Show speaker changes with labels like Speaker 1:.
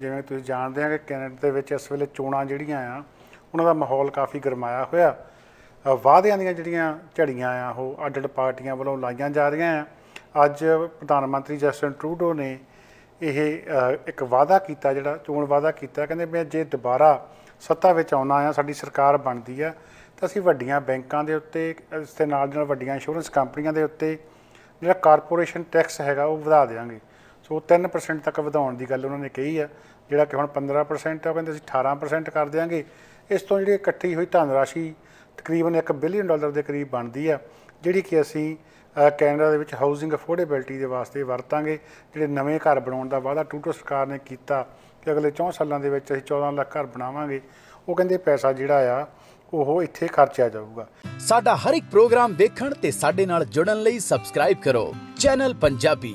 Speaker 1: ਜਿਵੇਂ ਤੁਸੀਂ ਜਾਣਦੇ ਆ ਕਿ ਕੈਨੇਡਾ ਦੇ ਵਿੱਚ ਇਸ ਵੇਲੇ ਚੋਣਾਂ ਜਿਹੜੀਆਂ ਆ ਉਹਨਾਂ ਦਾ ਮਾਹੌਲ ਕਾਫੀ ਗਰਮਾਇਆ ਹੋਇਆ ਵਾਅਦਿਆਂ ਦੀਆਂ ਜਿਹੜੀਆਂ ਝੜੀਆਂ ਆ ਉਹ ਅੱਡ-ਅੱਡ ਪਾਰਟੀਆਂ ਵੱਲੋਂ ਲਾਈਆਂ ਜਾ ਰਹੀਆਂ ਆ ਅੱਜ ਪ੍ਰਧਾਨ ਮੰਤਰੀ ਜਸਟਨ ਟਰੂਡੋ ਨੇ ਇਹ ਇੱਕ ਵਾਅਦਾ ਕੀਤਾ ਜਿਹੜਾ ਚੋਣ ਵਾਅਦਾ ਕੀਤਾ ਕਹਿੰਦੇ ਮੈਂ ਜੇ ਦੁਬਾਰਾ ਸੱਤਾ ਵਿੱਚ ਆਉਣਾ ਆ ਸਾਡੀ ਸਰਕਾਰ ਬਣਦੀ ਆ ਤਾਂ ਅਸੀਂ ਵੱਡੀਆਂ ਬੈਂਕਾਂ ਦੇ ਉੱਤੇ ਇਸ ਦੇ ਨਾਲ ਨਾਲ ਵੱਡੀਆਂ ਇੰਸ਼ੋਰੈਂਸ ਕੰਪਨੀਆਂ ਦੇ ਉੱਤੇ ਜਿਹੜਾ ਕਾਰਪੋਰੇਸ਼ਨ ਟੈਕਸ ਹੈਗਾ ਉਹ ਵਧਾ ਦੇਵਾਂਗੇ ਸੋ 3% ਤੱਕ ਵਧਾਉਣ ਦੀ ਗੱਲ ਉਹਨਾਂ ਨੇ ਕਹੀ ਆ ਜਿਹੜਾ ਕਿ ਹੁਣ 15% ਆ ਉਹ ਕਹਿੰਦੇ ਅਸੀਂ 18% ਕਰ ਦੇਾਂਗੇ ਇਸ ਤੋਂ ਜਿਹੜੀ ਇਕੱਠੀ ਹੋਈ ਧਨਰਾਸ਼ੀ ਤਕਰੀਬਨ 1 ਬਿਲੀਅਨ ਡਾਲਰ ਦੇ ਕਰੀਬ ਬਣਦੀ ਆ ਜਿਹੜੀ ਕਿ ਅਸੀਂ ਕੈਨੇਡਾ ਦੇ ਵਿੱਚ ਹਾਊਸਿੰਗ ਅਫੋਰਡੇਬਿਲਟੀ ਦੇ ਵਾਸਤੇ ਵਰਤਾਂਗੇ ਜਿਹੜੇ ਨਵੇਂ ਘਰ ਬਣਾਉਣ ਦਾ ਵਾਅਦਾ ਟੂਟੋ ਸਰਕਾਰ ਨੇ ਕੀਤਾ ਕਿ ਅਗਲੇ 4 ਸਾਲਾਂ ਦੇ ਵਿੱਚ ਅਸੀਂ 14 ਲੱਖ ਘਰ ਬਣਾਵਾਂਗੇ ਉਹ ਕਹਿੰਦੇ ਪੈਸਾ ਜਿਹੜਾ ਆ ਉਹ ਇੱਥੇ ਖਰਚਿਆ ਜਾਊਗਾ
Speaker 2: ਸਾਡਾ ਹਰ ਇੱਕ ਪ੍ਰੋਗਰਾਮ ਦੇਖਣ ਤੇ ਸਾਡੇ
Speaker 1: ਨਾਲ
Speaker 3: ਜੁੜਨ ਲਈ ਸਬਸਕ੍ਰਾਈਬ ਕਰੋ ਚੈਨਲ ਪੰਜਾਬੀ